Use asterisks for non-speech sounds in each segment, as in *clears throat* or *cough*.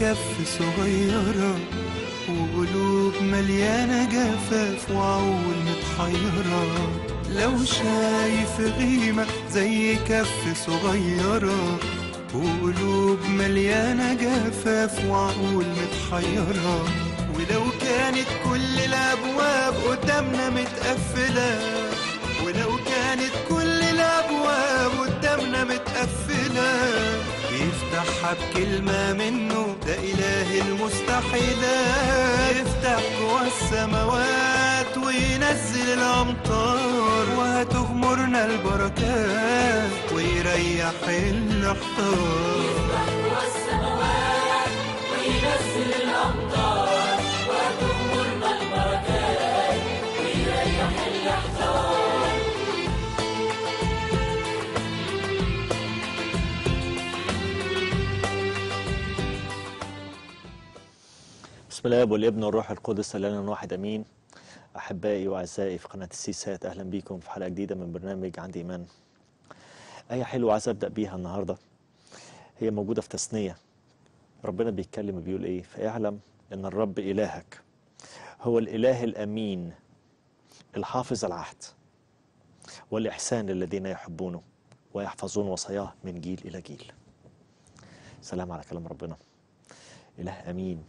كف صغيرة وقلوب مليانة جفاف وعقول متحيرة لو شايف غيمة زي كف صغيرة وقلوب مليانة جفاف وعقول متحيرة ولو كانت كل الأبواب قدامنا متقفلة ولو كانت كل الأبواب قدامنا متقفلة يفتحها بكلمة منه إله المستحيلات يفتح جوا السماوات وينزل الأمطار وهتغمرنا البركات ويريح الأحطار يفتح جوا السماوات وينزل الأمطار الاب والابن والروح القدس لنا واحد امين احبائي واعزائي في قناه السيسات اهلا بيكم في حلقه جديده من برنامج عندي ايمان ايه حلوه عايز ابدا بيها النهارده هي موجوده في تثنيه ربنا بيتكلم بيقول ايه فاعلم ان الرب الهك هو الاله الامين الحافظ العهد والاحسان للذين يحبونه ويحفظون وصاياه من جيل الى جيل سلام على كلام ربنا إله أمين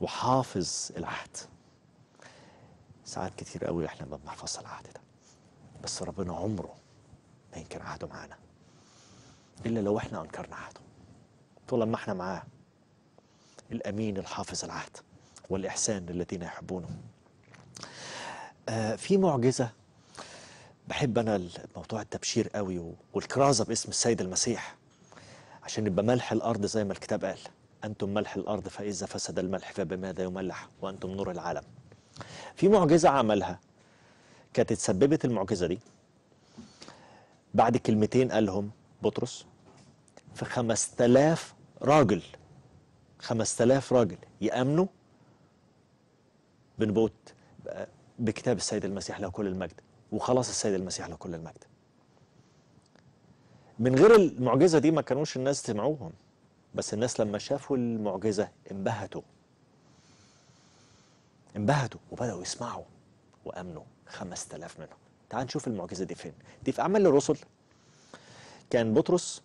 وحافظ العهد ساعات كتير قوي احنا ما بنحفظش العهد ده بس ربنا عمره ما ينكر عهده معانا الا لو احنا انكرنا عهده طول ما احنا معاه الامين الحافظ العهد والاحسان للذين يحبونه آه في معجزه بحب انا موضوع التبشير قوي والكرازه باسم السيد المسيح عشان نبقى ملح الارض زي ما الكتاب قال أنتم ملح الأرض فإذا فسد الملح فبماذا يملح وأنتم نور العالم في معجزة عملها كانت اتسببت المعجزة دي بعد كلمتين قالهم بطرس في 5000 راجل 5000 راجل يأمنوا بنبوت بكتاب السيد المسيح له كل المجد وخلاص السيد المسيح له كل المجد من غير المعجزة دي ما كانوش الناس سمعوهم بس الناس لما شافوا المعجزة انبهتوا انبهتوا وبدأوا يسمعوا وأمنوا 5000 منهم تعال نشوف المعجزة دي فين دي في أعمال الرسل كان بطرس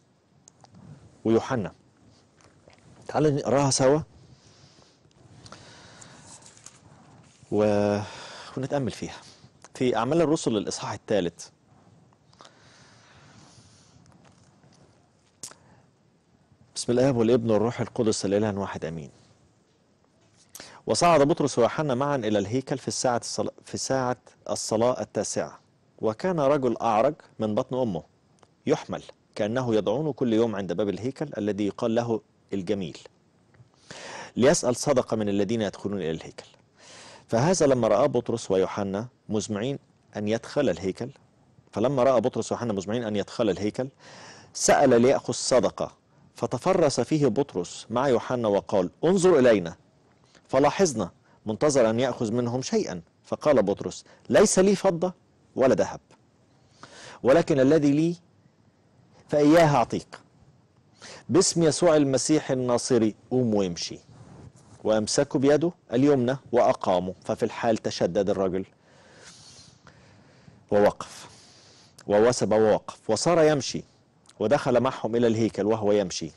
ويوحنا تعال نقراها سوا و... ونتأمل فيها في أعمال الرسل الإصحاح الثالث بسم الآب والابن والروح القدس الإله واحد أمين وصعد بطرس ويوحنا معا إلى الهيكل في الساعة في ساعة الصلاة التاسعة وكان رجل أعرج من بطن أمه يحمل كأنه يدعونه كل يوم عند باب الهيكل الذي يقال له الجميل ليسأل صدقة من الذين يدخلون إلى الهيكل فهذا لما رأى بطرس ويوحنا مزمعين أن يدخل الهيكل فلما رأى بطرس ويوحنا مزمعين أن يدخل الهيكل سأل ليأخذ صدقة فتفرس فيه بطرس مع يوحنا وقال انظر إلينا فلاحظنا منتظر أن يأخذ منهم شيئا فقال بطرس ليس لي فضة ولا ذهب ولكن الذي لي فإياها أعطيك باسم يسوع المسيح الناصري قوم وامشي وأمسكوا بيده اليمنى وأقاموا ففي الحال تشدد الرجل ووقف ووثب ووقف وصار يمشي ودخل معهم إلى الهيكل وهو يمشي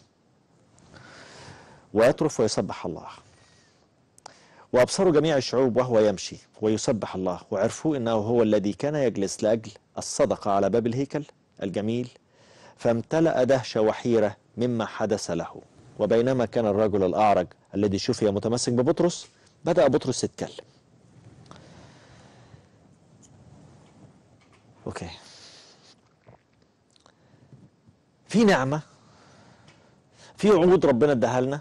ويطرف ويسبح الله وأبصروا جميع الشعوب وهو يمشي ويسبح الله وعرفوا أنه هو الذي كان يجلس لأجل الصدقة على باب الهيكل الجميل فامتلأ دهشة وحيرة مما حدث له وبينما كان الرجل الأعرج الذي شفي متمسك ببطرس بدأ بطرس يتكلم أوكي في نعمة في عهود ربنا اداها لنا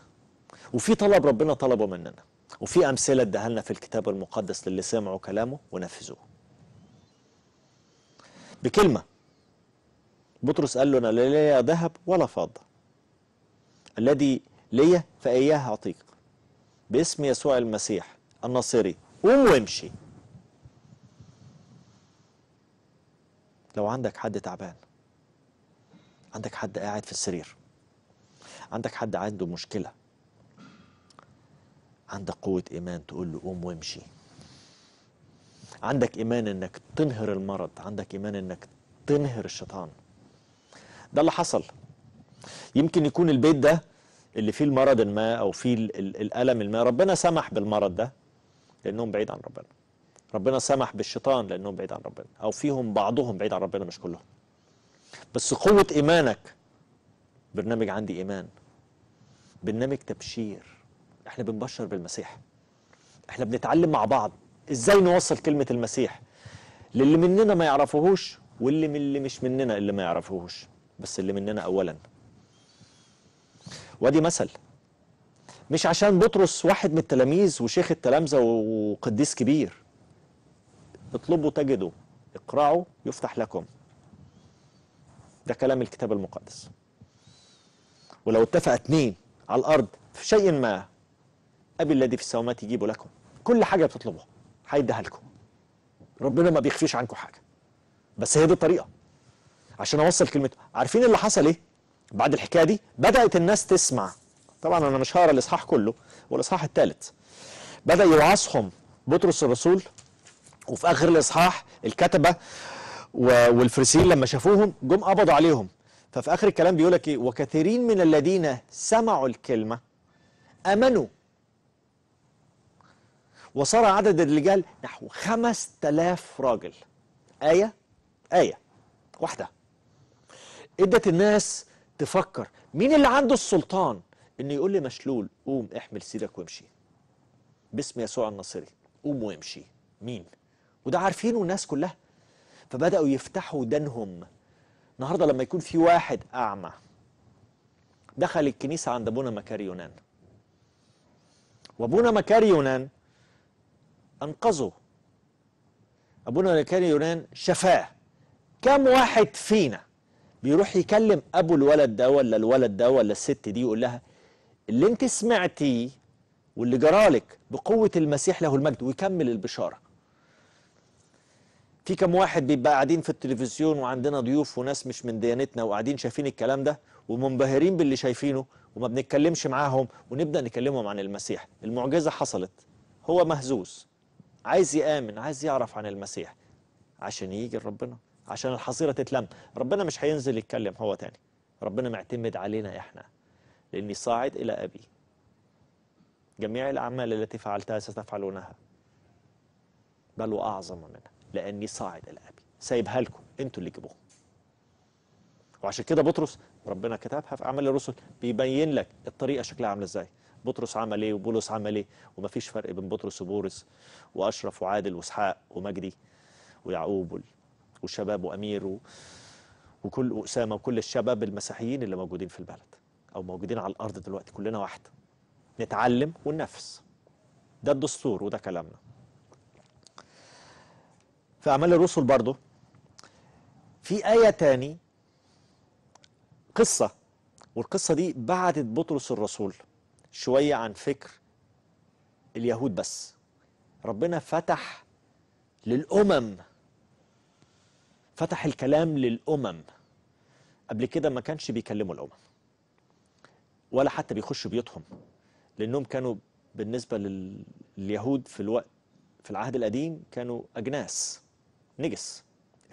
وفي طلب ربنا طلبه مننا وفي أمثلة اداها لنا في الكتاب المقدس للي سمعوا كلامه ونفذوه بكلمة بطرس قال له أنا لا ليا ذهب ولا فضة الذي ليا فإياه أعطيك باسم يسوع المسيح الناصري قوم وامشي لو عندك حد تعبان عندك حد قاعد في السرير عندك حد عنده مشكلة عندك قوة إيمان تقول له قوم وامشي عندك إيمان إنك تنهر المرض عندك إيمان إنك تنهر الشيطان ده اللي حصل يمكن يكون البيت ده اللي فيه المرض ما أو فيه الألم ما ربنا سمح بالمرض ده لأنهم بعيد عن ربنا ربنا سمح بالشيطان لأنهم بعيد عن ربنا أو فيهم بعضهم بعيد عن ربنا مش كلهم بس قوة إيمانك برنامج عندي إيمان برنامج تبشير احنا بنبشر بالمسيح احنا بنتعلم مع بعض ازاي نوصل كلمة المسيح للي مننا ما يعرفوهوش واللي من اللي مش مننا اللي ما يعرفوهوش بس اللي مننا أولا وادي مثل مش عشان بطرس واحد من التلاميذ وشيخ التلامذة وقديس كبير اطلبوا تجدوا اقرعوا يفتح لكم ده كلام الكتاب المقدس ولو اتفق اتنين على الأرض في شيء ما أبي الذي في السماوات يجيبه لكم كل حاجة بتطلبوها هيديها لكم ربنا ما بيخفيش عنكم حاجة بس هي دي الطريقة عشان أوصل كلمته عارفين اللي حصل إيه بعد الحكاية دي بدأت الناس تسمع طبعا أنا مش هقرا الإصحاح كله والإصحاح الثالث بدأ يوعظهم بطرس الرسول وفي آخر الإصحاح الكتبة والفريسيين لما شافوهم جم قبضوا عليهم ففي اخر الكلام بيقول لك ايه وكثيرين من الذين سمعوا الكلمه امنوا وصار عدد الرجال نحو 5000 راجل ايه ايه واحده ادت الناس تفكر مين اللي عنده السلطان انه يقول لي مشلول قوم احمل سيرك وامشي باسم يسوع الناصري قوم وامشي مين وده عارفينه الناس كلها فبدأوا يفتحوا دنهم النهارده لما يكون في واحد أعمى دخل الكنيسة عند أبونا مكاري يونان وأبونا مكاري يونان أنقذه أبونا مكاري يونان شفاه كم واحد فينا بيروح يكلم أبو الولد ده ولا الولد ده ولا الست دي يقول لها اللي أنت سمعتيه واللي جرالك بقوة المسيح له المجد ويكمل البشارة في كم واحد بيبقى قاعدين في التلفزيون وعندنا ضيوف وناس مش من ديانتنا وقاعدين شايفين الكلام ده ومنبهرين باللي شايفينه وما بنتكلمش معاهم ونبدا نكلمهم عن المسيح المعجزه حصلت هو مهزوز عايز يامن عايز يعرف عن المسيح عشان يجي ربنا عشان الحصيره تتلم ربنا مش هينزل يتكلم هو تاني ربنا معتمد علينا احنا لاني صاعد الى ابي جميع الاعمال التي فعلتها ستفعلونها بل واعظم منها لأني صاعد إلى أبي سايبها لكم أنتوا اللي جيبوها وعشان كده بطرس ربنا كتبها في أعمال الرسل بيبين لك الطريقة شكلها عاملة إزاي بطرس عمل إيه وبولس عمل إيه ومفيش فرق بين بطرس وبورس وأشرف وعادل وإسحاق ومجدي ويعقوب وشباب وأمير و... وكل اسامه وكل الشباب المسيحيين اللي موجودين في البلد أو موجودين على الأرض دلوقتي كلنا واحد نتعلم والنفس ده الدستور وده كلامنا في أعمال الرسل برضه في آية تاني قصة والقصة دي بعدت بطرس الرسول شوية عن فكر اليهود بس ربنا فتح للأمم فتح الكلام للأمم قبل كده ما كانش بيكلموا الأمم ولا حتى بيخشوا بيوتهم لأنهم كانوا بالنسبة لليهود في الوقت في العهد القديم كانوا أجناس نجس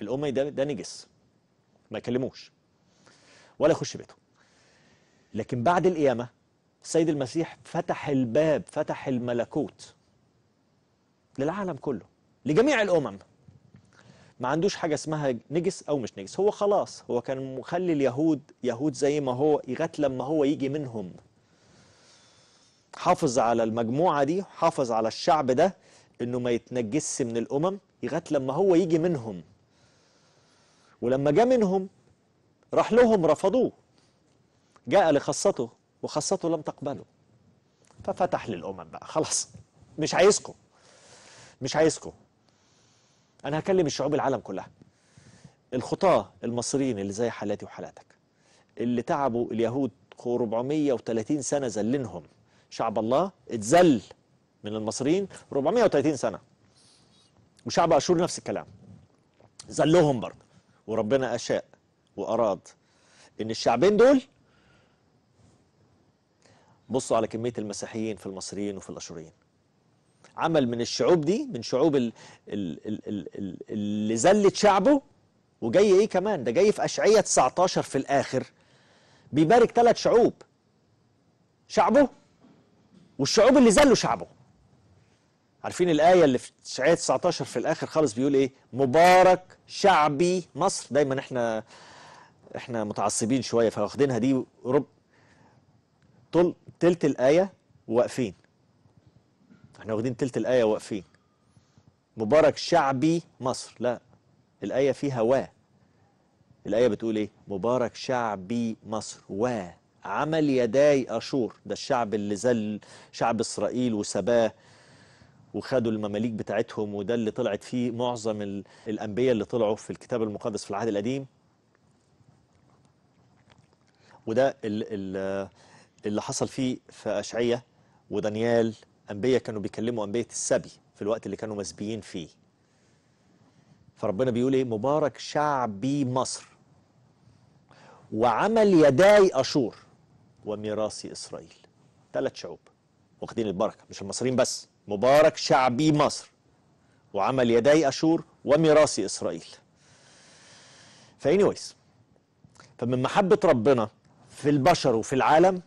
الأمي ده ده نجس ما يكلموش ولا يخش بيته لكن بعد القيامة السيد المسيح فتح الباب فتح الملكوت للعالم كله لجميع الأمم ما عندوش حاجة اسمها نجس أو مش نجس هو خلاص هو كان مخلي اليهود يهود زي ما هو لغاية لما هو يجي منهم حافظ على المجموعة دي حافظ على الشعب ده إنه ما يتنجسش من الأمم لغايه لما هو يجي منهم ولما جاء منهم راح لهم رفضوه جاء لخاصته وخاصته لم تقبله ففتح للأمم بقى خلاص مش عايزكم مش عايزكم أنا هكلم الشعوب العالم كلها الخطاة المصريين اللي زي حالاتي وحالاتك اللي تعبوا اليهود 430 سنة زلنهم شعب الله اتزل من المصريين 430 سنة وشعب اشور نفس الكلام زلهم برضه وربنا اشاء واراد ان الشعبين دول بصوا على كميه المسيحيين في المصريين وفي الاشوريين عمل من الشعوب دي من شعوب الـ الـ الـ الـ الـ اللي زلت شعبه وجاي ايه كمان ده جاي في اشعية 19 في الاخر بيبارك ثلاث شعوب شعبه والشعوب اللي زلوا شعبه عارفين الآية اللي في آية 19 في الآخر خالص بيقول إيه مبارك شعبي مصر دايما إحنا إحنا متعصبين شوية فواخدينها دي رب طول تلت الآية واقفين إحنا واخدين تلت الآية واقفين مبارك شعبي مصر لا الآية فيها و الآية بتقول إيه مبارك شعبي مصر و عمل يداي أشور ده الشعب اللي زل شعب إسرائيل وسباه وخدوا المماليك بتاعتهم وده اللي طلعت فيه معظم الأنبياء اللي طلعوا في الكتاب المقدس في العهد القديم وده اللي حصل فيه في أشعية ودانيال أنبياء كانوا بيكلموا أنبياء السبي في الوقت اللي كانوا مسبيين فيه فربنا بيقول ايه مبارك شعبي مصر وعمل يداي اشور وميراثي اسرائيل ثلاث شعوب واخدين البركه مش المصريين بس مبارك شعبي مصر وعمل يدي أشور وميراثي إسرائيل فانيويز فمن محبة ربنا في البشر وفي العالم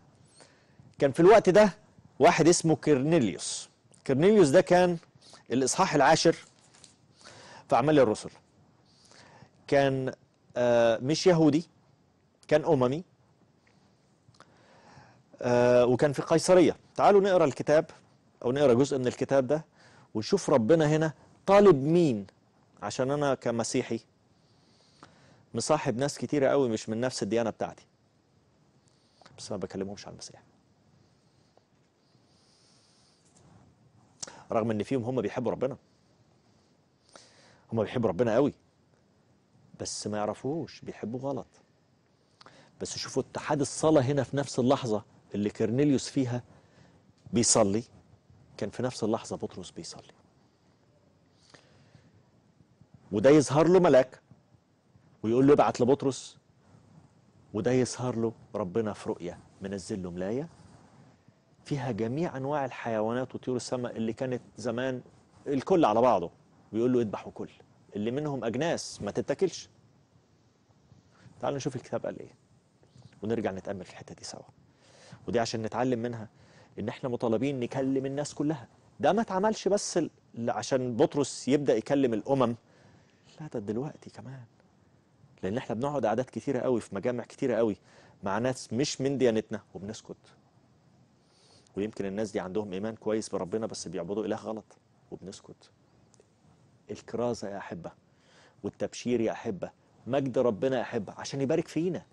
كان في الوقت ده واحد اسمه كيرنيليوس كيرنيليوس ده كان الإصحاح العاشر في أعمال الرسل كان آه، مش يهودي كان أممي آه، وكان في قيصرية تعالوا نقرأ الكتاب أو نقرأ جزء من الكتاب ده ونشوف ربنا هنا طالب مين عشان أنا كمسيحي مصاحب ناس كتيرة قوي مش من نفس الديانة بتاعتي بس ما بكلمهمش على المسيح رغم ان فيهم هم بيحبوا ربنا هم بيحبوا ربنا قوي بس ما يعرفوش بيحبوا غلط بس شوفوا اتحاد الصلاة هنا في نفس اللحظة اللي كرنيليوس فيها بيصلي كان في نفس اللحظة بطرس بيصلي وده يظهر له ملاك ويقول له ابعت لبطرس وده يظهر له ربنا في رؤية منزل له ملاية فيها جميع أنواع الحيوانات وطيور السماء اللي كانت زمان الكل على بعضه ويقول له اذبحوا كل اللي منهم أجناس ما تتاكلش تعالوا نشوف الكتاب قال إيه ونرجع نتأمل في الحتة دي سوا ودي عشان نتعلم منها ان احنا مطالبين نكلم الناس كلها ده ما اتعملش بس عشان بطرس يبدا يكلم الامم لا ده دلوقتي كمان لان احنا بنقعد اعداد كتيره قوي في مجامع كتيره قوي مع ناس مش من ديانتنا وبنسكت ويمكن الناس دي عندهم ايمان كويس بربنا بس بيعبدوا اله غلط وبنسكت الكرازه يا احبه والتبشير يا احبه مجد ربنا يا احبه عشان يبارك فينا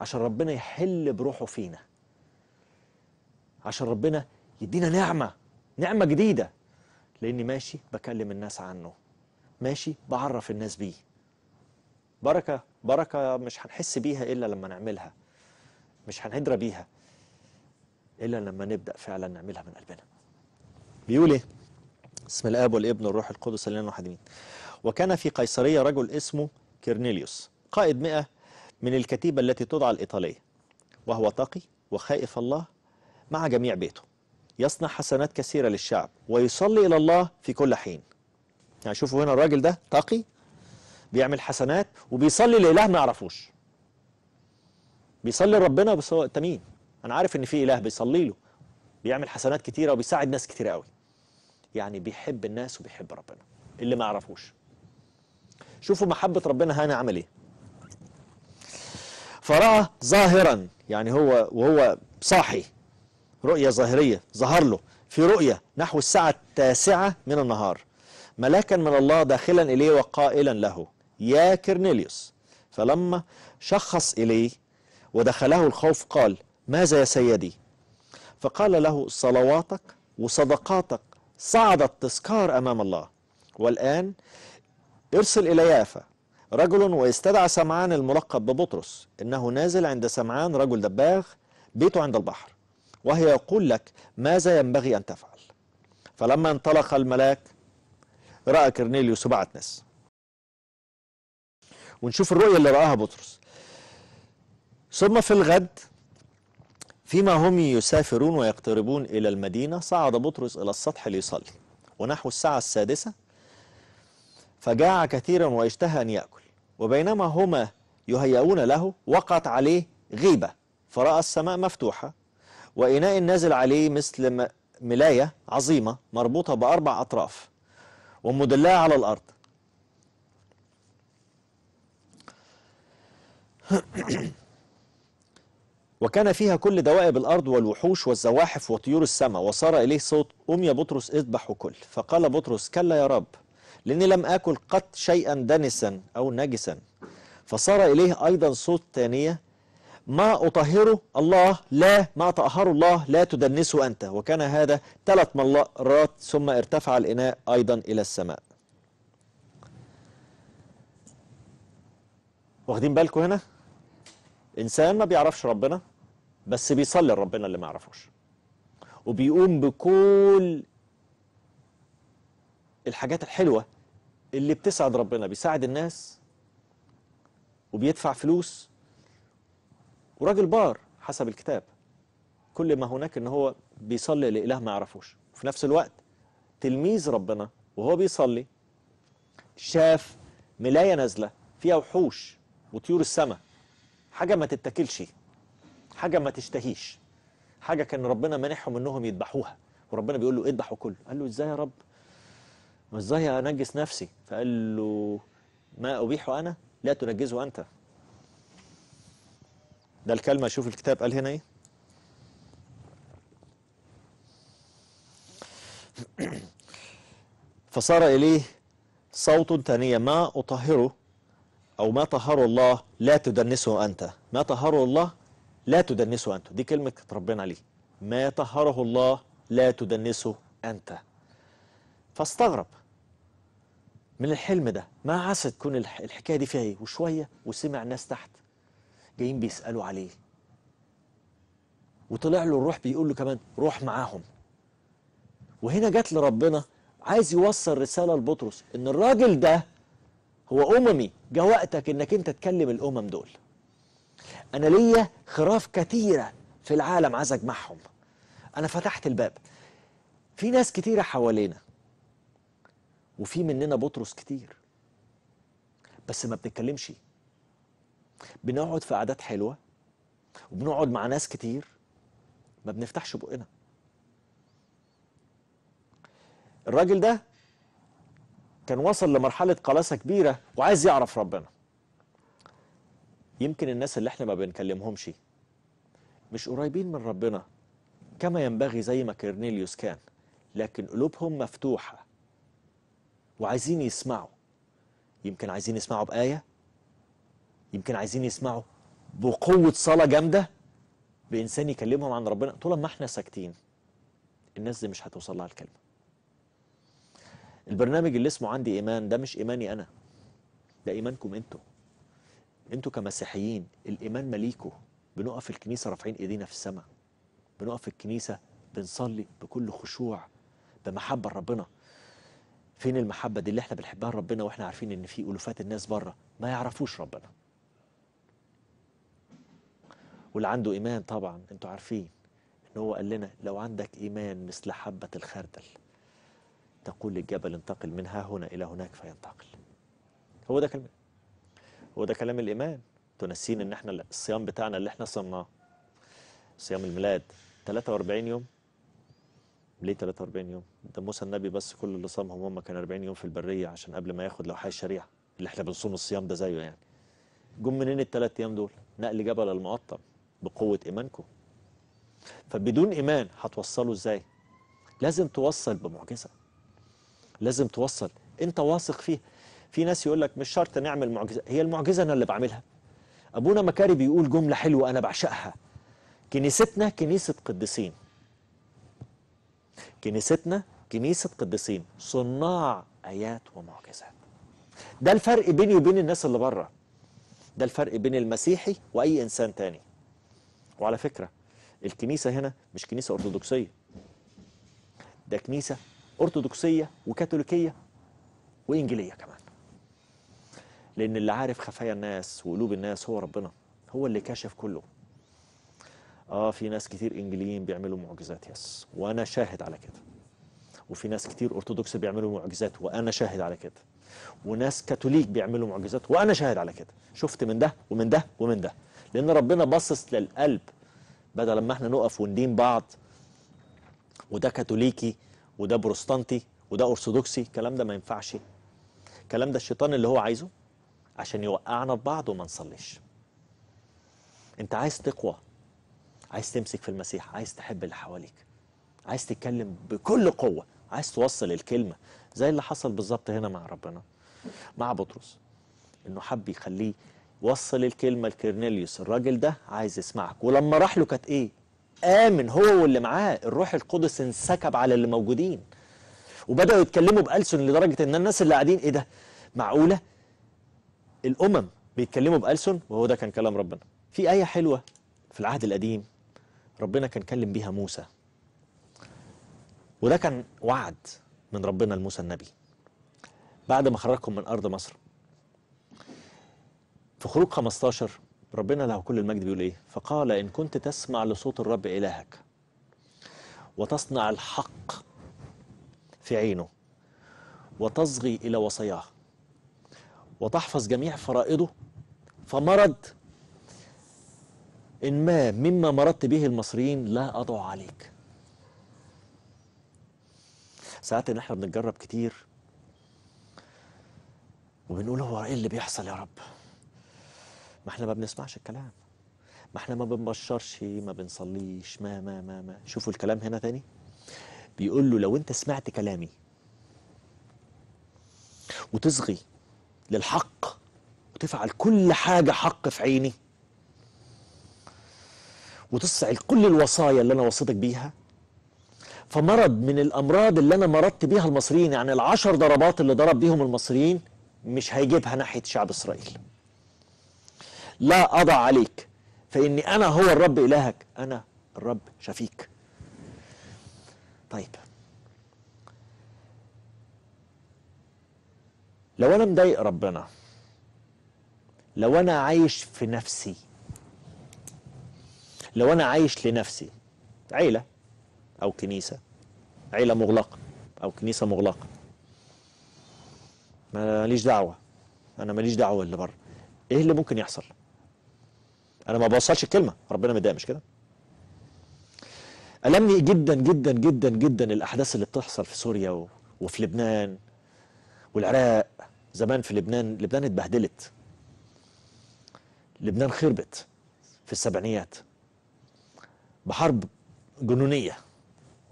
عشان ربنا يحل بروحه فينا عشان ربنا يدينا نعمة نعمة جديدة لأني ماشي بكلم الناس عنه ماشي بعرف الناس بيه بركة بركة مش هنحس بيها إلا لما نعملها مش هندرى بيها إلا لما نبدأ فعلا نعملها من قلبنا بيقول إيه اسم الآب والابن والروح القدس اللي وحدين وكان في قيصرية رجل اسمه كيرنيليوس قائد مئة من الكتيبة التي تدعى الإيطالية وهو تقي وخائف الله مع جميع بيته يصنع حسنات كثيرة للشعب ويصلي إلى الله في كل حين يعني شوفوا هنا الراجل ده تقي بيعمل حسنات وبيصلي لإله ما يعرفوش بيصلي لربنا بس هو تمين انا عارف ان في اله بيصلي له بيعمل حسنات كثيرة وبيساعد ناس كثيرة قوي يعني بيحب الناس وبيحب ربنا اللي ما يعرفوش شوفوا محبه ربنا هنا عمل ايه فراى ظاهرا يعني هو وهو صاحي رؤية ظاهرية ظهر له في رؤية نحو الساعة التاسعة من النهار ملاكا من الله داخلا إليه وقائلا له يا كرنيليوس فلما شخص إليه ودخله الخوف قال ماذا يا سيدي فقال له صلواتك وصدقاتك صعدت تذكار أمام الله والآن ارسل إلى يافا رجل ويستدعى سمعان الملقب ببطرس إنه نازل عند سمعان رجل دباغ بيته عند البحر وهي يقول لك ماذا ينبغي أن تفعل فلما انطلق الملاك رأى كرنيليوس وبعت ناس ونشوف الرؤية اللي رآها بطرس ثم في الغد فيما هم يسافرون ويقتربون إلى المدينة صعد بطرس إلى السطح ليصلي ونحو الساعة السادسة فجاع كثيرا واشتهى أن يأكل وبينما هما يهيئون له وقعت عليه غيبة فرأى السماء مفتوحة وإناء نازل عليه مثل ملاية عظيمة مربوطة بأربع أطراف ومدلاه على الأرض *clears throat* وكان فيها كل دوائب الأرض والوحوش والزواحف وطيور السماء وصار إليه صوت قم يا بطرس اذبح وكل فقال بطرس كلا يا رب لأني لم آكل قط شيئا دنسا أو نجسا فصار إليه أيضا صوت ثانية ما أطهره الله لا ما طهره الله لا تدنسه أنت وكان هذا ثلاث مرات ثم ارتفع الإناء أيضا إلى السماء واخدين بالكم هنا إنسان ما بيعرفش ربنا بس بيصلي لربنا اللي ما يعرفوش وبيقوم بكل الحاجات الحلوة اللي بتسعد ربنا بيساعد الناس وبيدفع فلوس وراجل بار حسب الكتاب كل ما هناك ان هو بيصلي لإله ما يعرفوش وفي نفس الوقت تلميذ ربنا وهو بيصلي شاف ملاية نازلة فيها وحوش وطيور السماء حاجة ما تتاكلش حاجة ما تشتهيش حاجة كان ربنا مانحهم انهم يذبحوها وربنا بيقول له اذبحوا كله قال له ازاي يا رب ازاي انجس نفسي فقال له ما ابيحه انا لا تنجزه انت ده الكلمة شوف الكتاب قال هنا ايه *clears throat* فصار إليه صوت ثانية ما أطهره أو ما طهره الله لا تدنسه أنت ما طهره الله لا تدنسه أنت دي كلمة ربنا عليه ما طهره الله لا تدنسه أنت فاستغرب من الحلم ده ما عسى تكون الحكاية دي فيها ايه وشوية وسمع الناس تحت جايين بيسألوا عليه وطلع له الروح بيقول له كمان روح معاهم وهنا جات لربنا عايز يوصل رسالة لبطرس ان الراجل ده هو أممي جه وقتك انك انت تكلم الأمم دول أنا ليا خراف كتيرة في العالم عايز أجمعهم أنا فتحت الباب في ناس كتيرة حوالينا وفي مننا بطرس كتير بس ما بنتكلمش بنقعد في قعدات حلوه وبنقعد مع ناس كتير ما بنفتحش بقنا الراجل ده كان وصل لمرحلة قلاسة كبيرة وعايز يعرف ربنا يمكن الناس اللي احنا ما بنكلمهمش مش قريبين من ربنا كما ينبغي زي ما كيرنيليوس كان لكن قلوبهم مفتوحة وعايزين يسمعوا يمكن عايزين يسمعوا بآية يمكن عايزين يسمعوا بقوة صلاة جامدة بإنسان يكلمهم عن ربنا طول ما احنا ساكتين الناس دي مش هتوصل لها الكلمة البرنامج اللي اسمه عندي إيمان ده مش إيماني أنا ده إيمانكم أنتوا أنتوا كمسيحيين الإيمان مليكوا بنقف في الكنيسة رافعين إيدينا في السماء بنقف في الكنيسة بنصلي بكل خشوع بمحبة لربنا فين المحبة دي اللي احنا بنحبها لربنا واحنا عارفين ان في ألوفات الناس بره ما يعرفوش ربنا واللي عنده إيمان طبعا أنتوا عارفين إن هو قال لنا لو عندك إيمان مثل حبة الخردل تقول للجبل انتقل من ها هنا إلى هناك فينتقل هو ده كلام هو ده كلام الإيمان تنسين إن إحنا الصيام بتاعنا اللي إحنا صمناه صيام الميلاد 43 يوم ليه 43 يوم؟ ده موسى النبي بس كل اللي صامهم هم كان 40 يوم في البريه عشان قبل ما ياخد لوحه الشريعه اللي احنا بنصوم الصيام ده زيه يعني. جم منين الثلاث ايام دول؟ نقل جبل المقطم بقوة إيمانكم فبدون إيمان هتوصلوا إزاي لازم توصل بمعجزة لازم توصل أنت واثق فيه في ناس يقول لك مش شرط نعمل معجزة هي المعجزة أنا اللي بعملها أبونا مكاري بيقول جملة حلوة أنا بعشقها كنيستنا كنيسة قديسين كنيستنا كنيسة قديسين صناع آيات ومعجزات ده الفرق بيني وبين الناس اللي بره ده الفرق بين المسيحي وأي إنسان تاني وعلى فكرة الكنيسة هنا مش كنيسة أرثوذكسية ده كنيسة أرثوذكسية وكاثوليكية وإنجيلية كمان لأن اللي عارف خفايا الناس وقلوب الناس هو ربنا هو اللي كاشف كله آه في ناس كتير إنجليين بيعملوا معجزات يس وأنا شاهد على كده وفي ناس كتير أرثوذكس بيعملوا معجزات وأنا شاهد على كده وناس كاثوليك بيعملوا معجزات وأنا شاهد على كده شفت من ده ومن ده ومن ده لأن ربنا باصص للقلب بدل ما احنا نقف وندين بعض وده كاثوليكي وده بروستانتي وده أرثوذكسي الكلام ده ما ينفعش الكلام ده الشيطان اللي هو عايزه عشان يوقعنا في بعض وما نصليش انت عايز تقوى عايز تمسك في المسيح عايز تحب اللي حواليك عايز تتكلم بكل قوة عايز توصل الكلمة زي اللي حصل بالظبط هنا مع ربنا مع بطرس انه حب يخليه وصل الكلمة لكرنيليوس الراجل ده عايز يسمعك ولما راح له كانت ايه آمن هو واللي معاه الروح القدس انسكب على اللي موجودين وبدأوا يتكلموا بألسن لدرجة ان الناس اللي قاعدين ايه ده معقولة الأمم بيتكلموا بألسن وهو ده كان كلام ربنا في آية حلوة في العهد القديم ربنا كان كلم بيها موسى وده كان وعد من ربنا لموسى النبي بعد ما خرجكم من أرض مصر في خروج 15 ربنا له كل المجد بيقول ايه فقال ان كنت تسمع لصوت الرب الهك وتصنع الحق في عينه وتصغي الى وصاياه وتحفظ جميع فرائضه فمرض إن ما مما مرضت به المصريين لا أضع عليك ساعات إن إحنا بنتجرب كتير وبنقول هو إيه اللي بيحصل يا رب ما احنا ما بنسمعش الكلام ما احنا ما بنبشرش ما بنصليش ما ما ما ما شوفوا الكلام هنا تاني بيقول له لو انت سمعت كلامي وتصغي للحق وتفعل كل حاجة حق في عيني وتصعل كل الوصايا اللي انا وصيتك بيها فمرض من الامراض اللي انا مرضت بيها المصريين يعني العشر ضربات اللي ضرب بيهم المصريين مش هيجيبها ناحيه شعب اسرائيل لا أضع عليك فإني أنا هو الرب إلهك أنا الرب شفيك طيب لو أنا مضايق ربنا لو أنا عايش في نفسي لو أنا عايش لنفسي عيلة أو كنيسة عيلة مغلقة أو كنيسة مغلقة ماليش دعوة أنا ماليش دعوة اللي بره إيه اللي ممكن يحصل انا ما بوصلش الكلمه ربنا متضايق مش كده ألمني جدا جدا جدا جدا الأحداث اللي بتحصل في سوريا و... وفي لبنان والعراق زمان في لبنان لبنان اتبهدلت لبنان خربت في السبعينيات بحرب جنونية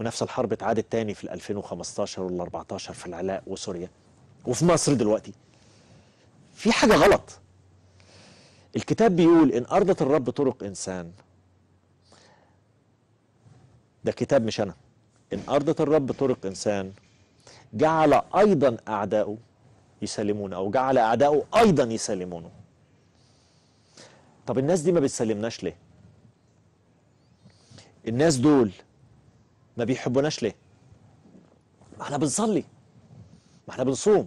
ونفس الحرب اتعادت تاني في 2015 وال 14 في العراق وسوريا وفي مصر دلوقتي في حاجة غلط الكتاب بيقول إن أرضت الرب طرق إنسان ده كتاب مش أنا إن أرضت الرب طرق إنسان جعل أيضا أعداؤه يسلمونه أو جعل أعداؤه أيضا يسلمونه طب الناس دي ما بتسلمناش ليه الناس دول ما بيحبوناش ليه ما احنا بنصلي ما احنا بنصوم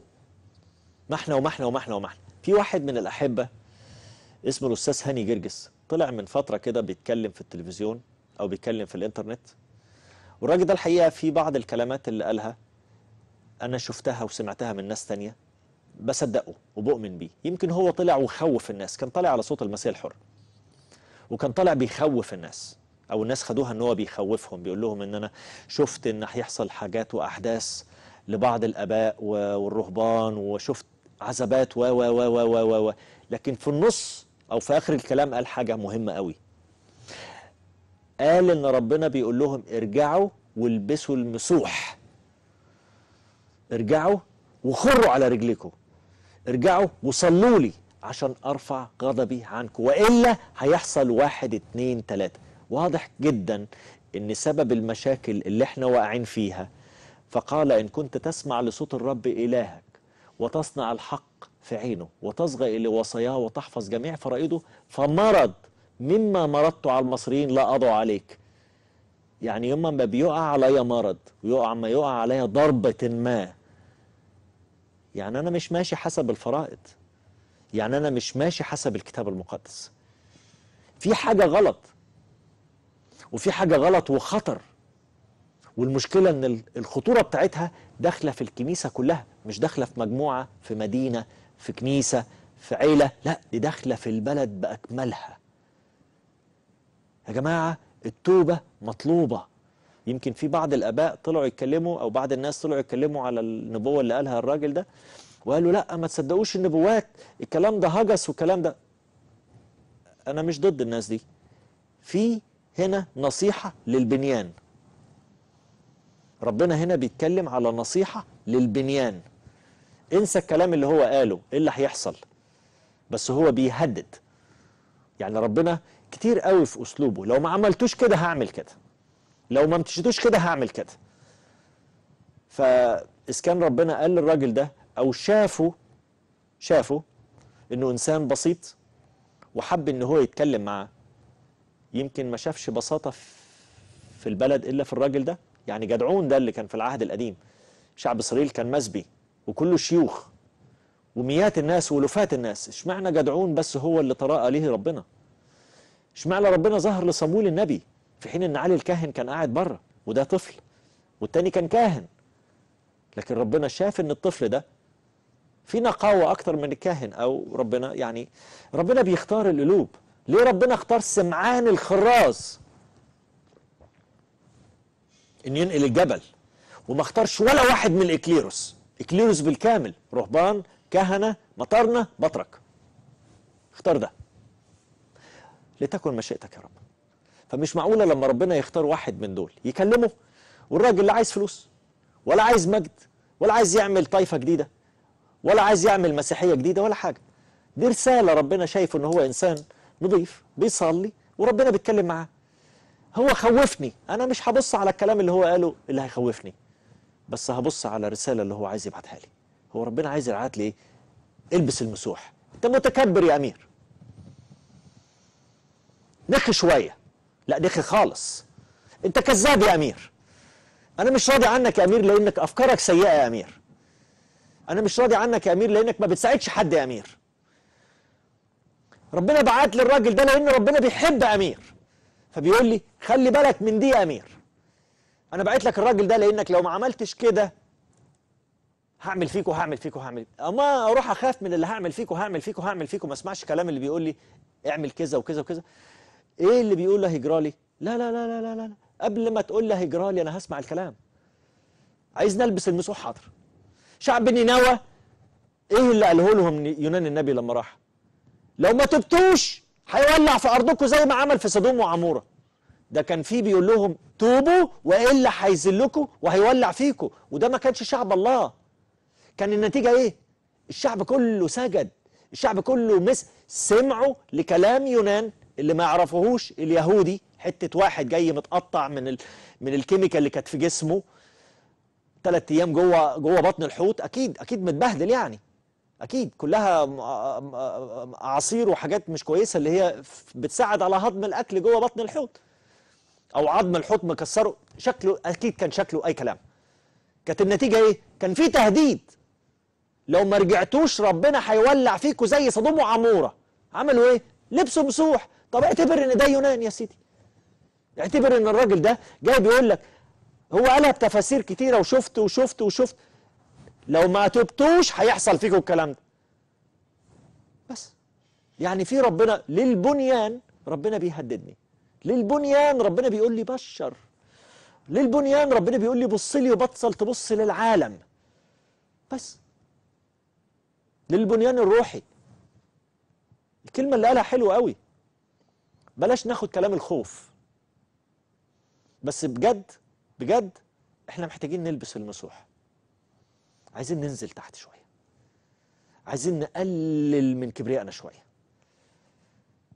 ما احنا وما احنا وما احنا وما احنا في واحد من الأحبة اسمه الاستاذ هاني جرجس طلع من فتره كده بيتكلم في التلفزيون او بيتكلم في الانترنت والراجل ده الحقيقه في بعض الكلمات اللي قالها انا شفتها وسمعتها من ناس تانية بصدقه وبؤمن بيه يمكن هو طلع وخوف الناس كان طالع على صوت المسيح الحر وكان طالع بيخوف الناس او الناس خدوها ان هو بيخوفهم بيقول لهم ان انا شفت ان هيحصل حاجات واحداث لبعض الاباء والرهبان وشفت عزبات و و و و و لكن في النص أو في آخر الكلام قال حاجة مهمة قوي قال إن ربنا بيقول لهم ارجعوا والبسوا المسوح ارجعوا وخروا على رجليكم ارجعوا وصلوا لي عشان ارفع غضبي عنكم والا هيحصل واحد اتنين تلاته واضح جدا ان سبب المشاكل اللي احنا واقعين فيها فقال ان كنت تسمع لصوت الرب الهك وتصنع الحق في عينه وتصغى إلى وصاياه وتحفظ جميع فرائده فمرض مما مرضت على المصريين لا أضع عليك يعني يوم ما بيقع عليا مرض ويقع ما يقع عليا ضربة ما يعني أنا مش ماشي حسب الفرائض يعني أنا مش ماشي حسب الكتاب المقدس في حاجة غلط وفي حاجة غلط وخطر والمشكلة ان الخطورة بتاعتها داخلة في الكنيسة كلها مش داخلة في مجموعة في مدينة في كنيسة في عيلة لا دي داخلة في البلد بأكملها يا جماعة التوبة مطلوبة يمكن في بعض الآباء طلعوا يتكلموا أو بعض الناس طلعوا يتكلموا على النبوة اللي قالها الراجل ده وقالوا لا ما تصدقوش النبوات الكلام ده هجس والكلام ده أنا مش ضد الناس دي في هنا نصيحة للبنيان ربنا هنا بيتكلم على نصيحة للبنيان انسى الكلام اللي هو قاله ايه اللي هيحصل بس هو بيهدد يعني ربنا كتير قوي في اسلوبه لو ما عملتوش كده هعمل كده لو ما مشيتوش كده هعمل كده فاذا كان ربنا قال للراجل ده او شافه شافه انه انسان بسيط وحب ان هو يتكلم معاه يمكن ما شافش بساطه في البلد الا في الراجل ده يعني جدعون ده اللي كان في العهد القديم شعب اسرائيل كان مسبي وكله شيوخ ومئات الناس ولفات الناس اشمعنى جدعون بس هو اللي طرأ عليه ربنا اشمعنى ربنا ظهر لصمول النبي في حين ان علي الكاهن كان قاعد بره وده طفل والتاني كان كاهن لكن ربنا شاف ان الطفل ده في نقاوة أكتر من الكاهن أو ربنا يعني ربنا بيختار القلوب ليه ربنا اختار سمعان الخراز إن ينقل الجبل وما اختارش ولا واحد من الإكليروس إكليروس بالكامل رهبان كهنة مطرنة بطرك اختار ده لتكن مشيئتك يا رب فمش معقولة لما ربنا يختار واحد من دول يكلمه والراجل لا عايز فلوس ولا عايز مجد ولا عايز يعمل طائفة جديدة ولا عايز يعمل مسيحية جديدة ولا حاجة دي رسالة ربنا شايف ان هو انسان نظيف بيصلي وربنا بيتكلم معاه هو خوفني انا مش هبص على الكلام اللي هو قاله اللي هيخوفني بس هبص على الرساله اللي هو عايز يبعتها لي هو ربنا عايز يبعت لي ايه البس المسوح انت متكبر يا امير نخي شويه لا نخي خالص انت كذاب يا امير انا مش راضي عنك يا امير لانك افكارك سيئه يا امير انا مش راضي عنك يا امير لانك ما بتساعدش حد يا امير ربنا بعت للراجل ده لان ربنا بيحب امير فبيقول لي خلي بالك من دي يا امير انا بعت لك الراجل ده لانك لو ما عملتش كده هعمل فيك وهعمل فيك وهعمل اما اروح اخاف من اللي هعمل فيك وهعمل فيك وهعمل فيك ما اسمعش كلام اللي بيقول لي اعمل كذا وكذا وكذا ايه اللي بيقول لي هجرالي لا لا لا لا لا لا قبل ما تقول لي هجرالي انا هسمع الكلام عايز نلبس المسوح حاضر شعب نينوى ايه اللي قاله لهم يونان النبي لما راح لو ما تبتوش هيولع في ارضكم زي ما عمل في صدوم وعموره ده كان فيه بيقول لهم توبوا والا هيذلكم وهيولع فيكم وده ما كانش شعب الله كان النتيجه ايه الشعب كله سجد الشعب كله مس سمعوا لكلام يونان اللي ما يعرفوهوش اليهودي حته واحد جاي متقطع من ال... من الكيميكال اللي كانت في جسمه ثلاث ايام جوه جوه بطن الحوت اكيد اكيد متبهدل يعني اكيد كلها عصير وحاجات مش كويسه اللي هي بتساعد على هضم الاكل جوه بطن الحوت او عظم الحوت مكسره شكله اكيد كان شكله اي كلام كانت النتيجه ايه كان في تهديد لو ما رجعتوش ربنا هيولع فيكوا زي صدوم وعموره عملوا ايه لبسوا مسوح طب اعتبر ان ده يونان يا سيدي اعتبر ان الراجل ده جاي بيقول لك هو قالها بتفاسير كتيره وشفت وشفت وشفت لو ما تبتوش هيحصل فيكم الكلام ده بس يعني في ربنا للبنيان ربنا بيهددني للبنيان ربنا بيقول لي بشر للبنيان ربنا بيقول لي بص لي وبطل تبص للعالم بس للبنيان الروحي الكلمة اللي قالها حلوة قوي بلاش ناخد كلام الخوف بس بجد بجد احنا محتاجين نلبس المسوح عايزين ننزل تحت شوية عايزين نقلل من كبريائنا شوية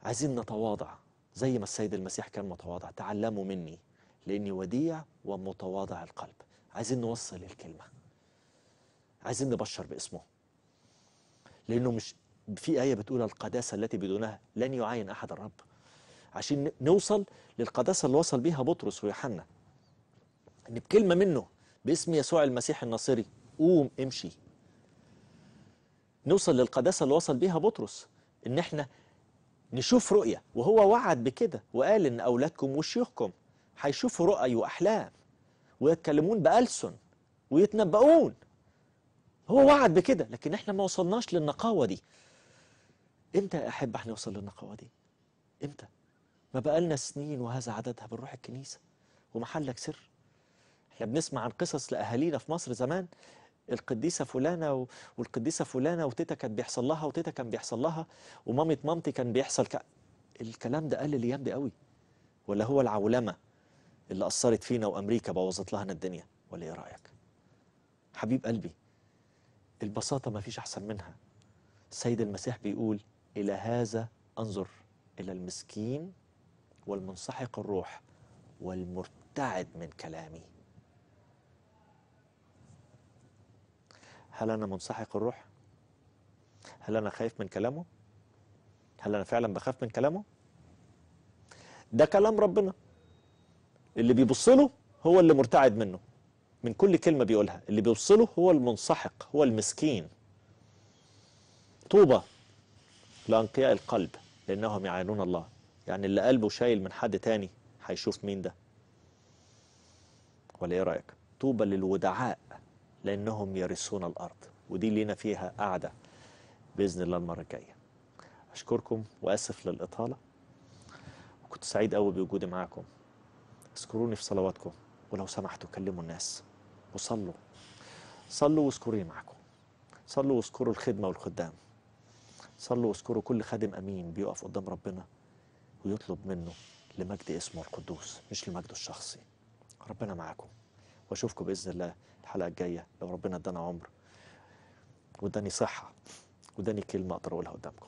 عايزين نتواضع زي ما السيد المسيح كان متواضع تعلموا مني لاني وديع ومتواضع القلب عايزين نوصل الكلمه عايزين نبشر باسمه لانه مش في ايه بتقول القداسه التي بدونها لن يعاين احد الرب عشان نوصل للقداسه اللي وصل بيها بطرس ويوحنا ان بكلمه منه باسم يسوع المسيح الناصري قوم امشي نوصل للقداسه اللي وصل بيها بطرس ان احنا نشوف رؤية وهو وعد بكده وقال إن أولادكم وشيوخكم هيشوفوا رؤي وأحلام ويتكلمون بألسن ويتنبؤون هو وعد بكده لكن احنا ما وصلناش للنقاوة دي امتى يا أحب احنا نوصل للنقاوة دي امتى ما بقالنا سنين وهذا عددها بنروح الكنيسة ومحلك سر احنا بنسمع عن قصص لأهالينا في مصر زمان القديسه فلانه والقديسه فلانه وتيتا كانت بيحصل لها وتيتا كان بيحصل لها ومامه مامتي كان بيحصل ك... الكلام ده قال الايام دي قوي ولا هو العولمه اللي اثرت فينا وامريكا بوظت لها الدنيا ولا ايه رايك حبيب قلبي البساطه ما فيش احسن منها السيد المسيح بيقول الى هذا انظر الى المسكين والمنسحق الروح والمرتعد من كلامي هل أنا منسحق الروح؟ هل أنا خايف من كلامه؟ هل أنا فعلا بخاف من كلامه؟ ده كلام ربنا اللي بيبص له هو اللي مرتعد منه من كل كلمة بيقولها اللي بيبص له هو المنسحق هو المسكين طوبى لأنقياء القلب لأنهم يعانون الله يعني اللي قلبه شايل من حد تاني هيشوف مين ده ولا ايه رأيك طوبى للودعاء لأنهم يرثون الأرض ودي لينا فيها قعدة بإذن الله المرة الجاية أشكركم وأسف للإطالة وكنت سعيد قوي بوجودي معاكم اذكروني في صلواتكم ولو سمحتوا كلموا الناس وصلوا صلوا واذكروني معاكم صلوا واذكروا الخدمة والخدام صلوا واذكروا كل خادم أمين بيقف قدام ربنا ويطلب منه لمجد اسمه القدوس مش لمجده الشخصي ربنا معاكم واشوفكم باذن الله الحلقه الجايه لو ربنا ادانا عمر واداني صحه واداني كلمه اقدر اقولها قدامكم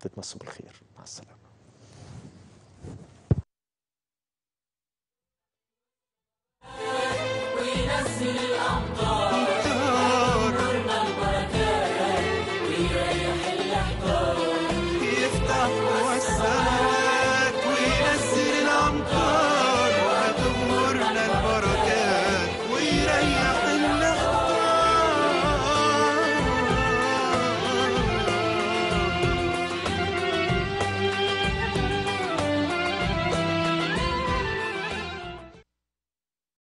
تتمسوا بالخير مع السلامه وينزل